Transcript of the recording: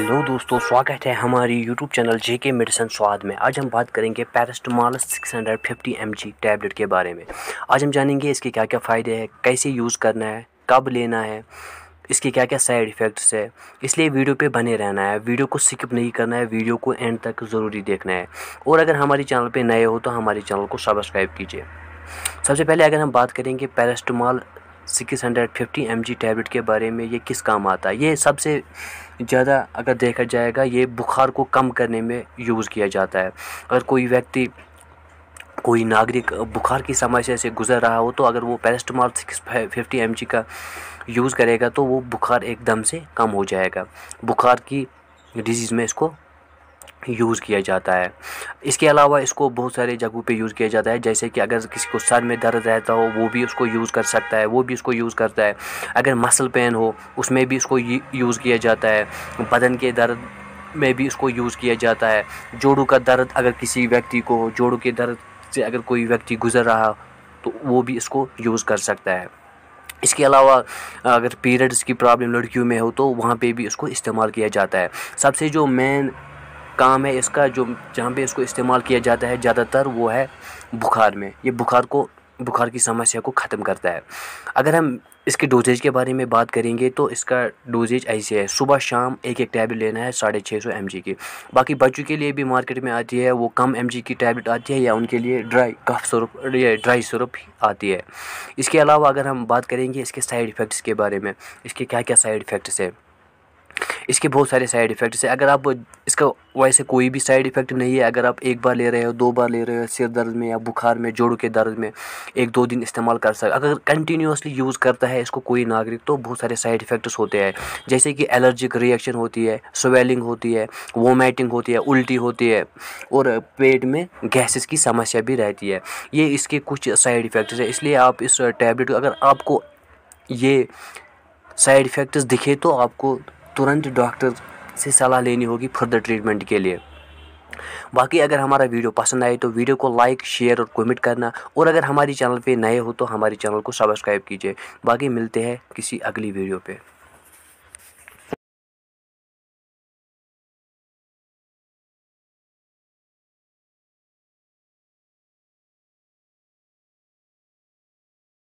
hello दोस्तों स्वागत है हमारी यूट्यूब चैनल जे के मेडिसन स्वाद में आज हम बात करेंगे फिफ्टी 650 जी टैबलेट के बारे में आज हम जानेंगे इसके क्या क्या फ़ायदे हैं कैसे यूज़ करना है कब लेना है इसके क्या क्या साइड इफ़ेक्ट्स है इसलिए वीडियो पे बने रहना है वीडियो को स्किप नहीं करना है वीडियो को एंड तक ज़रूरी देखना है और अगर हमारे चैनल पर नए हो तो हमारे चैनल को सब्सक्राइब कीजिए सबसे पहले अगर हम बात करेंगे paracetamol six hundred fifty M G tablet के बारे में ये किस काम आता है ये सबसे ज़्यादा अगर देखा जाएगा ये बुखार को कम करने में यूज़ किया जाता है अगर कोई व्यक्ति कोई नागरिक बुखार की समस्या से गुजर रहा हो तो अगर वो पैरस्टमॉल सिक्स फिफ्टी एम का यूज़ करेगा तो वो बुखार एकदम से कम हो जाएगा बुखार की डिजीज़ में इसको यूज़ किया जाता है इसके अलावा इसको बहुत सारे जगहों पे यूज़ किया जाता है जैसे कि अगर किसी को सर में दर्द रहता हो वो भी उसको यूज़ कर सकता है वो भी उसको यूज़ करता है अगर मसल पेन हो उसमें भी इसको यूज़ किया जाता है बदन के दर्द में भी इसको यूज़ किया जाता है जोड़ों का दर्द अगर किसी व्यक्ति को जोड़ों के दर्द से अगर कोई व्यक्ति गुज़र रहा तो वो भी इसको यूज़ कर सकता है इसके अलावा अगर पीरियड्स की प्रॉब्लम लड़कियों में हो तो वहाँ पे भी इसको इस्तेमाल किया जाता है सबसे जो मेन काम है इसका जो जहाँ पे इसको इस्तेमाल किया जाता है ज़्यादातर वो है बुखार में ये बुखार को बुखार की समस्या को ख़त्म करता है अगर हम इसके डोजेज के बारे में बात करेंगे तो इसका डोजेज ऐसे है सुबह शाम एक एक टैबलेट लेना है साढ़े छः सौ एम की बाकी बच्चों के लिए भी मार्केट में आती है वो कम एम की टैबलेट आती है या उनके लिए ड्राई कफ सरूप ड्राई सरूप आती है इसके अलावा अगर हम बात करेंगे इसके साइड इफ़ेक्ट्स के बारे में इसके क्या क्या साइड इफ़ेक्ट्स है इसके बहुत सारे साइड इफ़ेक्ट्स हैं अगर आप इसका वैसे कोई भी साइड इफ़ेक्ट नहीं है अगर आप एक बार ले रहे हो दो बार ले रहे हो सिर दर्द में या बुखार में जोड़ों के दर्द में एक दो दिन इस्तेमाल कर सकते अगर कंटिन्यूसली यूज़ करता है इसको कोई नागरिक तो बहुत सारे साइड इफ़ेक्ट्स होते हैं जैसे कि एलर्जिक रिएक्शन होती है स्वेलिंग होती है वोमेटिंग होती है उल्टी होती है और पेट में गैसेस की समस्या भी रहती है ये इसके कुछ साइड इफ़ेक्ट्स है इसलिए आप इस टैबलेट अगर आपको ये साइड इफ़ेक्ट्स दिखे तो आपको तुरंत डॉक्टर से सलाह लेनी होगी फर्दर ट्रीटमेंट के लिए बाकी अगर हमारा वीडियो पसंद आए तो वीडियो को लाइक शेयर और कमेंट करना और अगर हमारी चैनल पे नए हो तो हमारे चैनल को सब्सक्राइब कीजिए बाकी मिलते हैं किसी अगली वीडियो पे